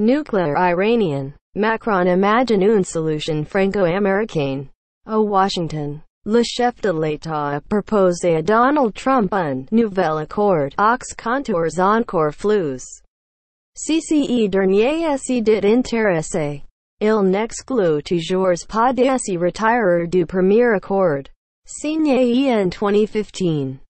Nuclear Iranian. Macron imagine une solution franco-américaine. À Washington. Le chef de l'État a proposé à Donald Trump un nouvel accord aux contours encore flous. CCE dernier se dit intéressé. Il n'exclut toujours pas de se retirer du premier accord. Signé en 2015.